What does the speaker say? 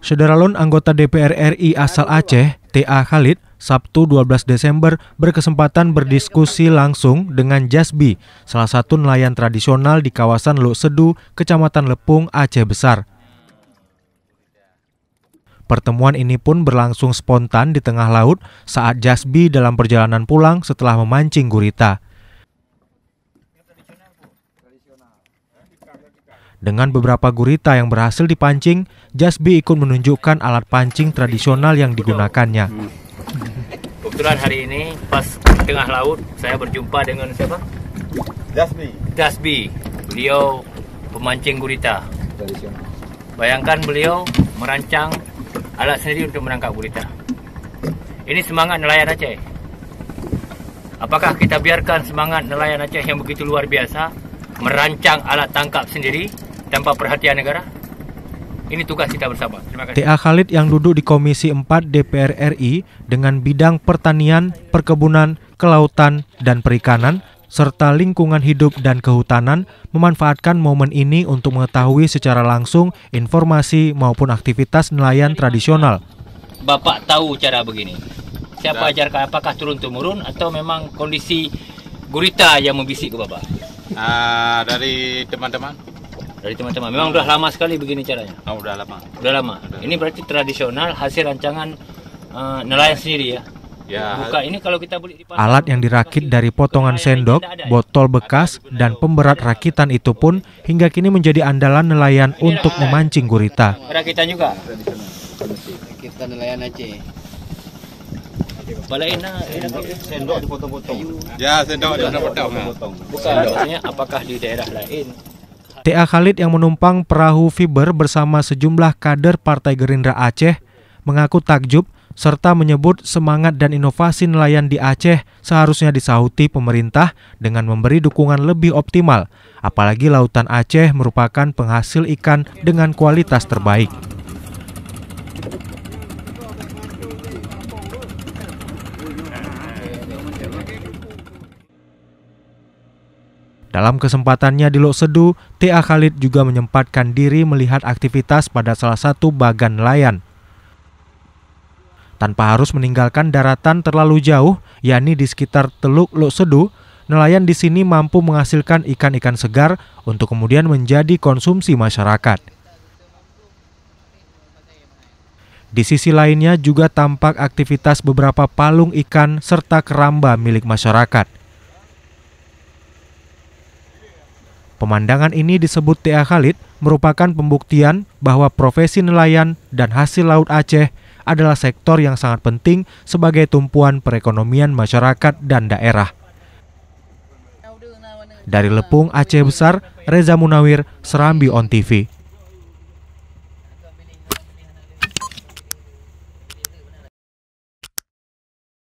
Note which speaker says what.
Speaker 1: Saudara Lon anggota DPR RI asal Aceh, TA Khalid, Sabtu 12 Desember berkesempatan berdiskusi langsung dengan Jasbi, salah satu nelayan tradisional di kawasan Lok Sedu, Kecamatan Lepung, Aceh Besar. Pertemuan ini pun berlangsung spontan di tengah laut saat Jasbi dalam perjalanan pulang setelah memancing gurita. Dengan beberapa gurita yang berhasil dipancing, Jasbi ikut menunjukkan alat pancing tradisional yang digunakannya.
Speaker 2: Kebetulan hari ini pas tengah laut saya berjumpa dengan siapa? Jasbi. Jasbi. Beliau pemancing gurita. Bayangkan beliau merancang alat sendiri untuk menangkap gurita. Ini semangat nelayan Aceh. Apakah kita biarkan semangat nelayan Aceh yang begitu luar biasa merancang alat tangkap sendiri tanpa perhatian negara? Ini tugas kita bersama. Terima kasih. TA Khalid
Speaker 1: yang duduk di Komisi 4 DPR RI dengan bidang pertanian, perkebunan, kelautan, dan perikanan serta lingkungan hidup dan kehutanan memanfaatkan momen ini untuk mengetahui secara langsung informasi maupun aktivitas nelayan tradisional.
Speaker 2: Bapak tahu cara begini. Siapa nah. ajarkan apakah turun temurun atau memang kondisi gurita yang membisik ke Bapak? uh, dari teman-teman dari teman-teman memang udah lama sekali begini caranya oh, udah lama udah lama udah ini lama. berarti tradisional hasil rancangan uh, nelayan sendiri ya Ya. Buka ini kalau kita beli di
Speaker 1: pasar, Alat yang dirakit dari potongan sendok, ya? botol bekas, dan pemberat rakitan itu pun hingga kini menjadi andalan nelayan untuk memancing gurita.
Speaker 2: Rakitan juga. Rakitan nelayan aja. Kepala Sendok dipotong-potong. Ya, sendok dipotong-potong. Ya. Bukan, apakah di daerah lain
Speaker 1: TA Khalid yang menumpang perahu Fiber bersama sejumlah kader Partai Gerindra Aceh mengaku takjub serta menyebut semangat dan inovasi nelayan di Aceh seharusnya disahuti pemerintah dengan memberi dukungan lebih optimal, apalagi lautan Aceh merupakan penghasil ikan dengan kualitas terbaik. Dalam kesempatannya di Loksedu, T.A. Khalid juga menyempatkan diri melihat aktivitas pada salah satu bagan nelayan. Tanpa harus meninggalkan daratan terlalu jauh, yakni di sekitar Teluk Loksedu, nelayan di sini mampu menghasilkan ikan-ikan segar untuk kemudian menjadi konsumsi masyarakat. Di sisi lainnya juga tampak aktivitas beberapa palung ikan serta keramba milik masyarakat. Pemandangan ini disebut T.A. Khalid merupakan pembuktian bahwa profesi nelayan dan hasil laut Aceh adalah sektor yang sangat penting sebagai tumpuan perekonomian masyarakat dan daerah. Dari Lepung, Aceh Besar, Reza Munawir, Serambi On TV.